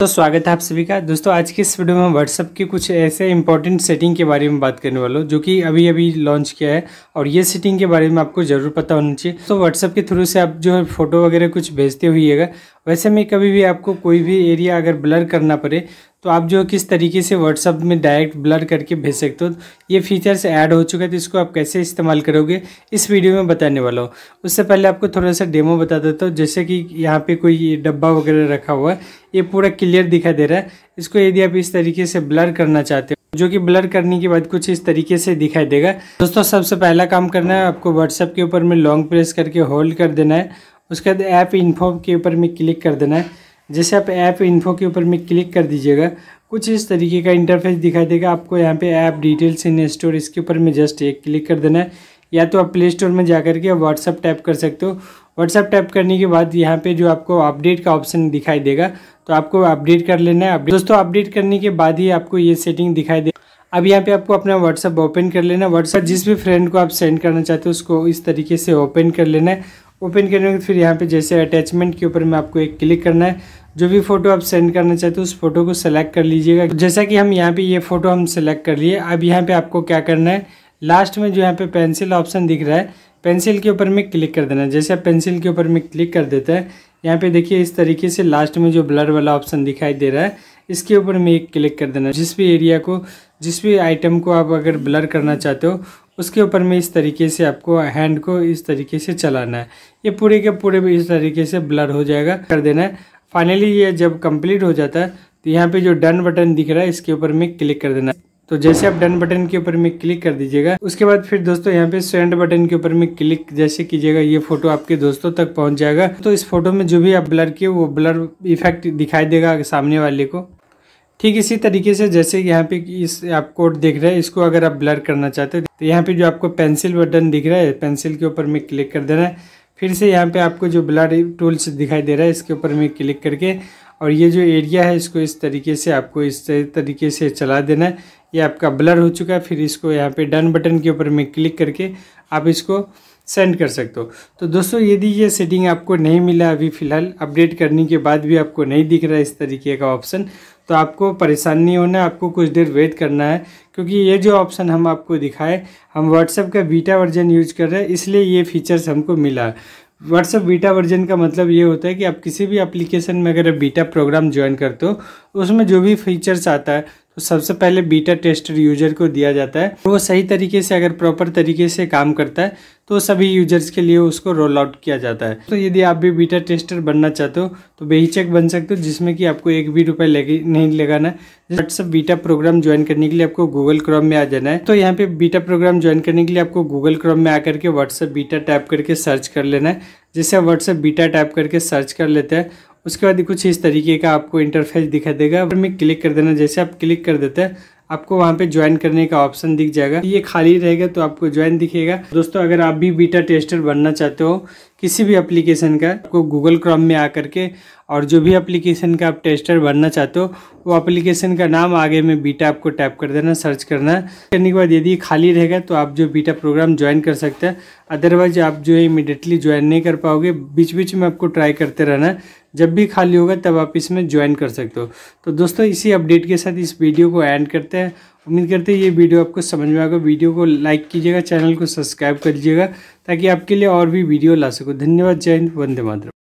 तो स्वागत है आप सभी का दोस्तों आज के इस वीडियो में हम व्हाट्सअप की कुछ ऐसे इंपॉर्टेंट सेटिंग के बारे में बात करने वाला हूँ जो कि अभी अभी लॉन्च किया है और ये सेटिंग के बारे में आपको ज़रूर पता होना चाहिए तो व्हाट्सअप के थ्रू से आप जो है फ़ोटो वगैरह कुछ भेजते हुएगा वैसे में कभी भी आपको कोई भी एरिया अगर ब्लर करना पड़े तो आप जो किस तरीके से व्हाट्सअप में डायरेक्ट ब्लर करके भेज सकते हो ये फीचर्स ऐड हो चुका है तो इसको आप कैसे इस्तेमाल करोगे इस वीडियो में बताने वाला हूँ उससे पहले आपको थोड़ा सा डेमो बता देता हूँ जैसे कि यहाँ पे कोई डब्बा वगैरह रखा हुआ है ये पूरा क्लियर दिखाई दे रहा है इसको यदि आप इस तरीके से ब्लर करना चाहते हो जो कि ब्लर करने के बाद कुछ इस तरीके से दिखाई देगा दोस्तों सबसे पहला काम करना है आपको व्हाट्सअप के ऊपर में लॉन्ग प्रेस करके होल्ड कर देना है उसके बाद ऐप इन्फो के ऊपर में क्लिक कर देना है जैसे आप ऐप इन्फो के ऊपर में क्लिक कर दीजिएगा कुछ इस तरीके का इंटरफेस दिखाई देगा आपको यहाँ पे ऐप डिटेल्स इन स्टोर इसके ऊपर में जस्ट एक क्लिक कर देना है या तो आप प्ले स्टोर में जा कर के व्हाट्सअप टैप कर सकते हो व्हाट्सअप टैप करने के बाद यहाँ पे जो आपको अपडेट का ऑप्शन दिखाई देगा तो आपको अपडेट कर लेना है दोस्तों अपडेट करने के बाद ही आपको ये सेटिंग दिखाई दे अब यहाँ पे आपको अपना व्हाट्सअप ओपन कर लेना व्हाट्सअप जिस भी फ्रेंड को आप सेंड करना चाहते हो उसको इस तरीके से ओपन कर लेना है ओपन करने के फिर यहाँ पे जैसे अटैचमेंट के ऊपर में आपको एक क्लिक करना है जो भी फोटो आप सेंड करना चाहते हो उस फोटो को सेलेक्ट कर लीजिएगा जैसा कि हम यहाँ पे ये फोटो हम सेलेक्ट कर लिए अब यहाँ पे आपको क्या करना है लास्ट में जो यहाँ पे पेंसिल ऑप्शन दिख रहा है पेंसिल के ऊपर में क्लिक कर देना है जैसे आप पेंसिल के ऊपर में क्लिक कर देते हैं यहाँ पे देखिए इस तरीके से लास्ट में जो ब्लर वाला ऑप्शन दिखाई दे रहा है इसके ऊपर में एक क्लिक कर देना जिस भी एरिया को जिस भी आइटम को आप अगर ब्लर करना चाहते हो उसके ऊपर में इस तरीके से आपको हैंड को इस तरीके से चलाना है ये पूरे के पूरे भी इस तरीके से ब्लर हो जाएगा कर देना है फाइनली ये जब कंप्लीट हो जाता है तो यहाँ पे जो डन बटन दिख रहा है इसके ऊपर में क्लिक कर देना है तो जैसे आप डन बटन के ऊपर में क्लिक कर दीजिएगा उसके बाद फिर दोस्तों यहाँ पे सेंड बटन के ऊपर में क्लिक जैसे कीजिएगा ये फोटो आपके दोस्तों तक पहुंच जाएगा तो इस फोटो में जो भी आप ब्लर किए वो ब्लर इफेक्ट दिखाई देगा सामने वाले को ठीक इसी तरीके से जैसे यहाँ पे इस आप कोड देख रहे हैं इसको अगर आप ब्लर करना चाहते हैं तो यहाँ पे जो आपको पेंसिल बटन दिख रहा है पेंसिल के ऊपर में क्लिक कर देना है फिर से यहाँ पे आपको जो ब्लर टूल्स दिखाई दे रहा है इसके ऊपर में क्लिक करके और ये जो एरिया है इसको इस तरीके से आपको इस तरीके से चला देना है ये आपका ब्लर हो चुका है फिर इसको यहाँ पर डन बटन के ऊपर में क्लिक करके आप इसको सेंड कर सकते हो तो दोस्तों यदि ये सेटिंग आपको नहीं मिला अभी फ़िलहाल अपडेट करने के बाद भी आपको नहीं दिख रहा है इस तरीके का ऑप्शन तो आपको परेशान नहीं होना है आपको कुछ देर वेट करना है क्योंकि ये जो ऑप्शन हम आपको दिखाए हम व्हाट्सएप का बीटा वर्जन यूज कर रहे हैं इसलिए ये फीचर्स हमको मिला व्हाट्सएप बीटा वर्जन का मतलब ये होता है कि आप किसी भी एप्लीकेशन में अगर बीटा प्रोग्राम ज्वाइन करते हो उसमें जो भी फीचर्स आता है तो सबसे पहले बीटा टेस्टर यूजर को दिया जाता है वो सही तरीके से अगर प्रॉपर तरीके से काम करता है तो सभी यूजर्स के लिए उसको रोल आउट किया जाता है तो यदि आप भी बीटा टेस्टर बनना चाहते हो तो बेहिचक बन सकते हो जिसमें कि आपको एक भी रुपये लगे नहीं लगाना है व्हाट्सअप बीटा प्रोग्राम ज्वाइन करने के लिए आपको गूगल क्रॉम में आ जाना है तो यहाँ पे बीटा प्रोग्राम ज्वाइन करने के लिए आपको गूगल क्रॉम में आकर के व्हाट्सअप बीटा टैप करके सर्च कर लेना है जिससे व्हाट्सएप बीटा टैप करके सर्च कर लेते हैं उसके बाद कुछ इस तरीके का आपको इंटरफेस दिखा देगा और में क्लिक कर देना जैसे आप क्लिक कर देते हैं आपको वहाँ पे ज्वाइन करने का ऑप्शन दिख जाएगा ये खाली रहेगा तो आपको ज्वाइन दिखेगा दोस्तों अगर आप भी बीटा टेस्टर बनना चाहते हो किसी भी एप्लीकेशन का आपको गूगल क्रोम में आकर के और जो भी एप्लीकेशन का आप टेस्टर बनना चाहते हो वो एप्लीकेशन का नाम आगे में बीटा आपको टैप कर देना सर्च करना करने के बाद यदि खाली रहेगा तो आप जो बीटा प्रोग्राम ज्वाइन कर सकते हैं अदरवाइज आप जो है इमिडिएटली ज्वाइन नहीं कर पाओगे बीच बीच में आपको ट्राई करते रहना जब भी खाली होगा तब आप इसमें ज्वाइन कर सकते हो तो दोस्तों इसी अपडेट के साथ इस वीडियो को एंड करते हैं उम्मीद करते हैं ये वीडियो आपको समझ में आएगा वीडियो को लाइक कीजिएगा चैनल को सब्सक्राइब कर लीजिएगा ताकि आपके लिए और भी वीडियो ला सको धन्यवाद जय हिंद वंदे मातरम